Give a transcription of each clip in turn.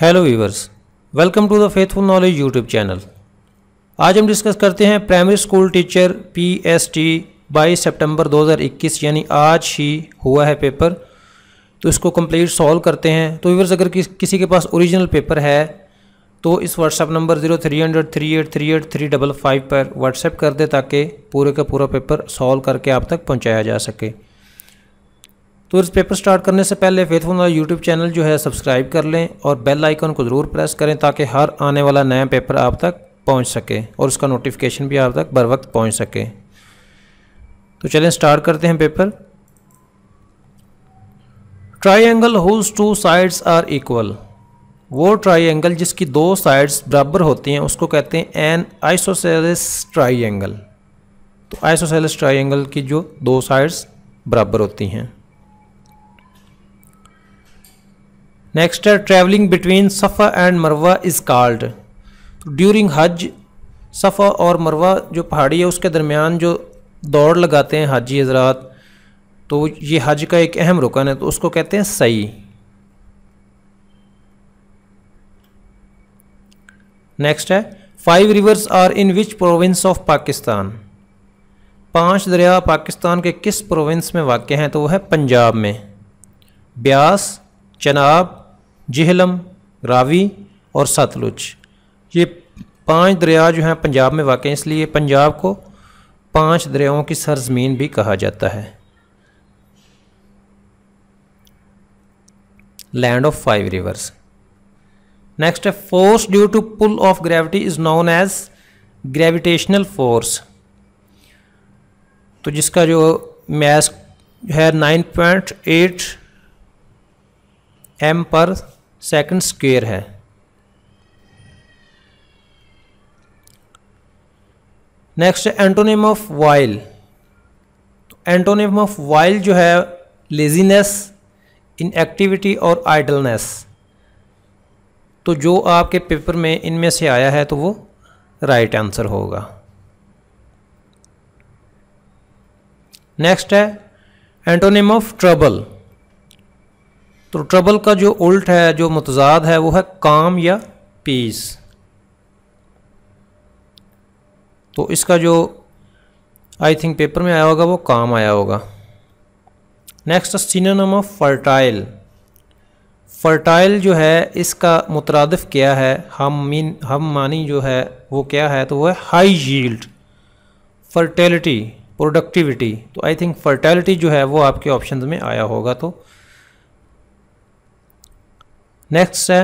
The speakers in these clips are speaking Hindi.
hello viewers welcome to the faithful knowledge YouTube channel आज हम डिस्कस करते हैं primary school teacher P S T बाईस सेप्टेम्बर 2021 यानी आज ही हुआ है पेपर तो इसको कंप्लीट सॉल्व करते हैं तो वीवर्स अगर किस, किसी के पास ओरिजिनल पेपर है तो इस WhatsApp number zero three hundred three eight three eight three double five पर व्हाट्सएप कर दे ताकि पूरे का पूरा पेपर सॉल्व करके आप तक पहुँचाया जा सके तो इस पेपर स्टार्ट करने से पहले फेथफुल यूट्यूब चैनल जो है सब्सक्राइब कर लें और बेल आइकन को ज़रूर प्रेस करें ताकि हर आने वाला नया पेपर आप तक पहुंच सके और उसका नोटिफिकेशन भी आप तक बर वक्त पहुँच सके तो चलें स्टार्ट करते हैं paper triangle whose two sides are equal वो ट्राइंगल जिसकी दो साइड्स बराबर होती हैं उसको कहते हैं एन आइसोसेलिस ट्राइंगल तो आइसोसेलिस ट्राइंगल की जो दो साइड्स बराबर होती हैं नेक्स्ट है travelling between Safa and Marwa is called during Hajj Safa और मरवा जो पहाड़ी है उसके दरमियान जो दौड़ लगाते हैं हाजी हजरात तो ये हज का एक अहम रुकन है तो उसको कहते हैं सई नेक्स्ट है five rivers are in which province of Pakistan पांच दरिया पाकिस्तान के किस प्रोविंस में वाक़ हैं तो वह है पंजाब में ब्यास चनाब जहलम रावी और सतलुज ये पांच दरिया जो हैं पंजाब में वाक़ इसलिए पंजाब को पांच दरियाओं की सरजमीन भी कहा जाता है land of five rivers next है force due to pull of gravity is known as gravitational force तो जिसका जो मैस है nine point eight m per second square है next antonym of vile antonym of vile जो है लेजीनेस इन एक्टिविटी और आइडलनेस तो जो आपके पेपर में इनमें से आया है तो वो राइट right आंसर होगा नेक्स्ट है एंटोनिम ऑफ ट्रबल तो ट्रबल का जो उल्ट है जो मतजाद है वो है काम या पीस तो इसका जो आई थिंक पेपर में आया होगा वो काम आया होगा next synonym of fertile fertile जो है इसका मुतरदफ क्या है हम मीन हम मानी जो है वो क्या है तो वो है हाई यील्ड फर्टेलिटी प्रोडक्टिविटी तो आई थिंक फर्टेलिटी जो है वो आपके ऑप्शन में आया होगा तो नेक्स्ट है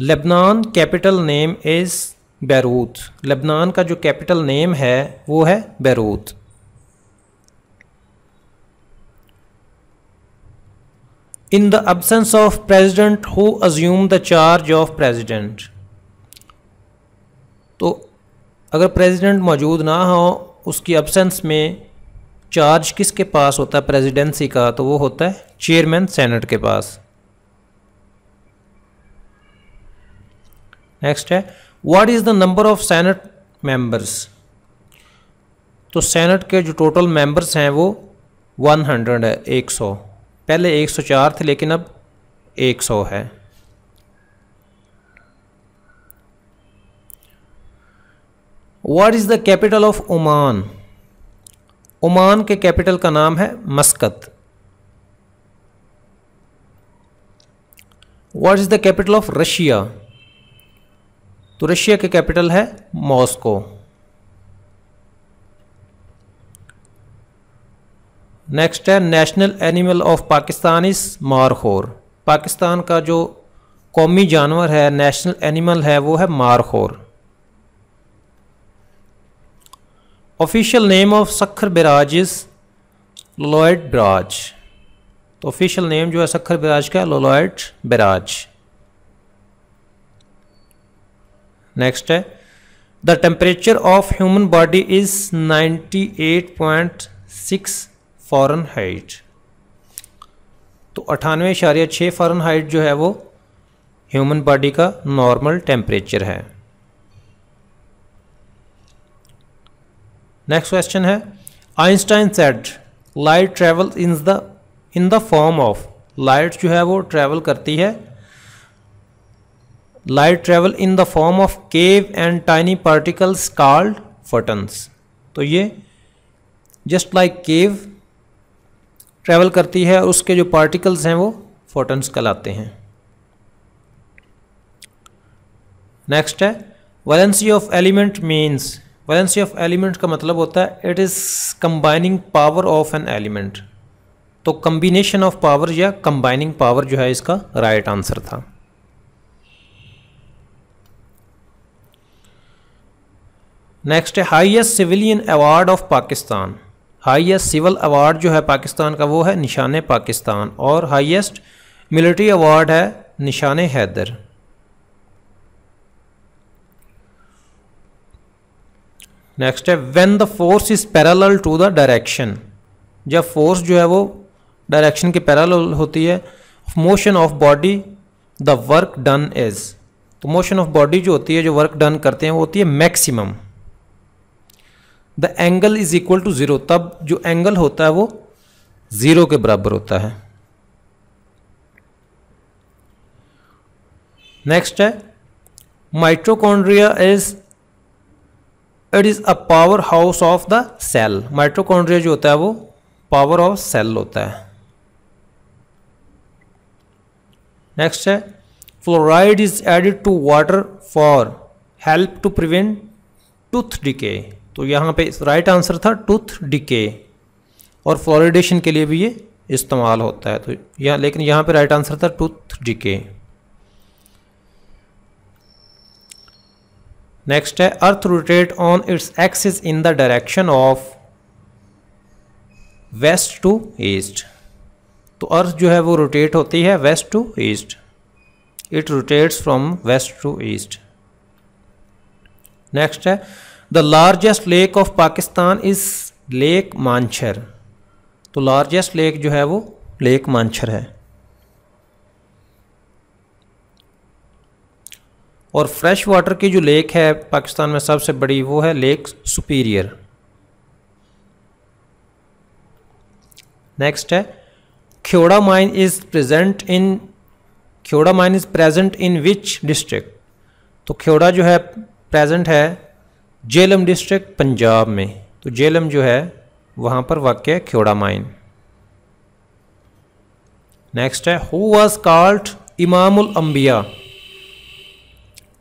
Lebanon capital name is Beirut Lebanon का जो कैपिटल नेम है वो है Beirut in the absence of president who assume the charge of president तो अगर प्रेसिडेंट मौजूद ना हो उसकी अब्सेंस में चार्ज किसके पास होता है प्रेसिडेंसी का तो वो होता है चेयरमैन सेनेट के पास नेक्स्ट है what is the number of senate members तो सेनेट के जो टोटल मेंबर्स हैं वो 100 है 100 पहले 104 थे लेकिन अब 100 है what is the capital of Oman Oman के कैपिटल का नाम है Muscat what is the capital of Russia तो रशिया की कैपिटल है मॉस्को नेक्स्ट है national animal of Pakistan is markhor Pakistan का जो कौमी जानवर है नेशनल एनिमल है वो है markhor official name of Sukkur barrage is Lloyd barrage तो ऑफिशियल नेम जो है सखर बिराज का है लोलॉयड बिराज नेक्स्ट है the temperature of human body is 98.6 Fahrenheit तो अठानवे इशारिया छः फॉरन हाइट जो है वो ह्यूमन बॉडी का नॉर्मल टेम्परेचर है नेक्स्ट क्वेश्चन है Einstein said light travel in the in the form of light जो है वो ट्रेवल करती है light travel in the form of cave and tiny particles called photons तो ये जस्ट लाइक केव ट्रेवल करती है और उसके जो पार्टिकल्स हैं वो फोटन्स कहलाते हैं नेक्स्ट है valency of element means valency of element का मतलब होता है it is combining power of an element तो कम्बिनेशन ऑफ पावर या कंबाइनिंग पावर जो है इसका राइट right आंसर था नेक्स्ट है highest civilian award of Pakistan highest civil award जो है पाकिस्तान का वो है निशान पाकिस्तान और हाईएस्ट मिलिट्री अवार्ड है निशान हैदर नेक्स्ट है when the force is parallel to the direction जब फोर्स जो है वो डायरेक्शन के पैरेलल होती है motion of body the work done is तो मोशन ऑफ बॉडी जो होती है जो वर्क डन करते हैं वो होती है maximum the angle is equal to zero तब जो एंगल होता है वो ज़ीरो के बराबर होता है नेक्स्ट है mitochondria is it is a power house of the cell mitochondria जो होता है वो पावर ऑफ सेल होता है नेक्स्ट है fluoride is added to water for help to prevent tooth decay तो यहाँ पे राइट आंसर था टूथ डिके और फ्लोरिडेशन के लिए भी ये इस्तेमाल होता है तो यहाँ लेकिन यहाँ पे राइट आंसर था टूथ डिके नेक्स्ट है earth rotate on its axis in the direction of west to east तो अर्थ जो है वो रोटेट होती है west to east it rotates from west to east next है the largest lake of Pakistan is lake Manchar तो लार्जेस्ट लेक जो है वो लेक मानछर है और फ्रेश वाटर की जो लेक है पाकिस्तान में सबसे बड़ी वो है लेक सुपीरियर नेक्स्ट है Khewra mine is present in Khewra mine is present in which district तो ख्योड़ा जो है प्रेजेंट है जेलम डिस्ट्रिक्ट पंजाब में तो जेलम जो है वहाँ पर वाक़ है ख्योड़ा माइन नेक्स्ट है हु वाज कॉल्ड इमामुल अम्बिया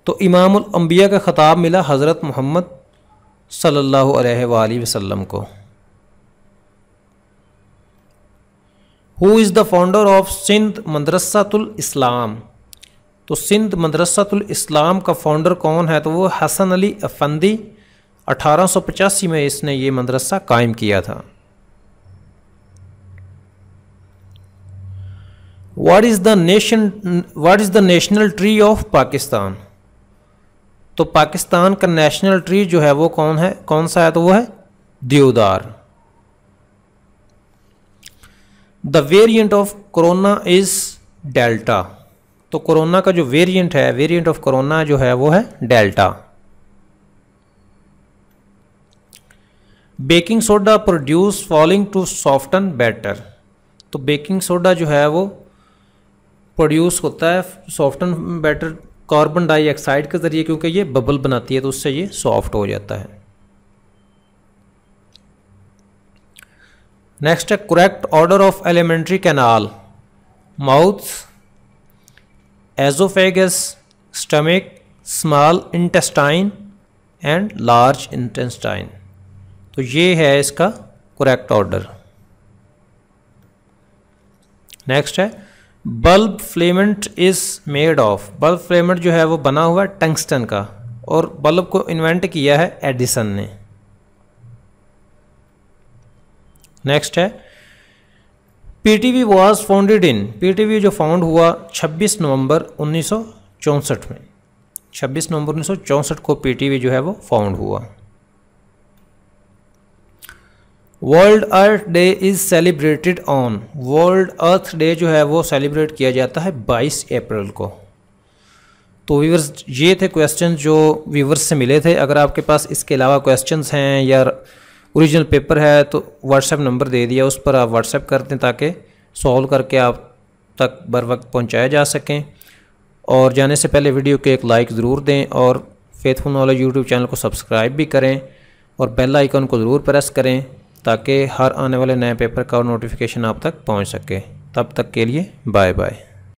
तो इमामुल अम्बिया का ख़ताब मिला हज़रत मोहम्मद सल्लल्लाहु अलैहि वसल्लम को who is the founder of Sindh Madressatul Islam तो सिंध मदरसतुल इस्लाम का फाउंडर कौन है तो वो हसन अली अफंदी 1885 में इसने ये मदरसा कायम किया था what is the nation what is the national tree of Pakistan तो पाकिस्तान का नेशनल ट्री जो है वो कौन है कौन सा है तो वो है deodar the variant of corona is delta तो कोरोना का जो वेरिएंट है वेरिएंट ऑफ कोरोना जो है वो है delta baking soda produce falling to soften batter तो बेकिंग सोडा जो है वो प्रोड्यूस होता है सॉफ्टन बैटर कार्बन डाइऑक्साइड के ज़रिए क्योंकि ये बबल बनाती है तो उससे ये सॉफ्ट हो जाता है नेक्स्ट है correct order of alimentary canal mouth oesophagus stomach small intestine and large intestine तो ये है इसका करेक्ट ऑर्डर नेक्स्ट है bulb filament is made of bulb filament जो है वो बना हुआ है टंगस्टन का और बल्ब को इन्वेंट किया है एडिसन ने नेक्स्ट है PTV was founded in PTV जो फाउंड हुआ 26 नवंबर 1964 में 26 नवंबर 1964 को पीटीवी जो है वो फाउंड हुआ world earth day is celebrated on world earth day जो है वो सेलिब्रेट किया जाता है 22 अप्रैल को तो व्यूवर्स ये थे क्वेश्चन जो व्यूवर्स से मिले थे अगर आपके पास इसके अलावा क्वेश्चंस हैं या ओरिजिनल पेपर है तो व्हाट्सएप नंबर दे दिया उस पर आप व्हाट्सएप कर दें ताकि सॉल्व करके आप तक बर वक्त पहुँचाया जा सकें और जाने से पहले वीडियो के एक लाइक ज़रूर दें और फेथफुल नॉलेज यूट्यूब चैनल को सब्सक्राइब भी करें और बेल आइकन को ज़रूर प्रेस करें ताकि हर आने वाले नए पेपर का नोटिफिकेशन आप तक पहुंच सके तब तक के लिए बाय बाय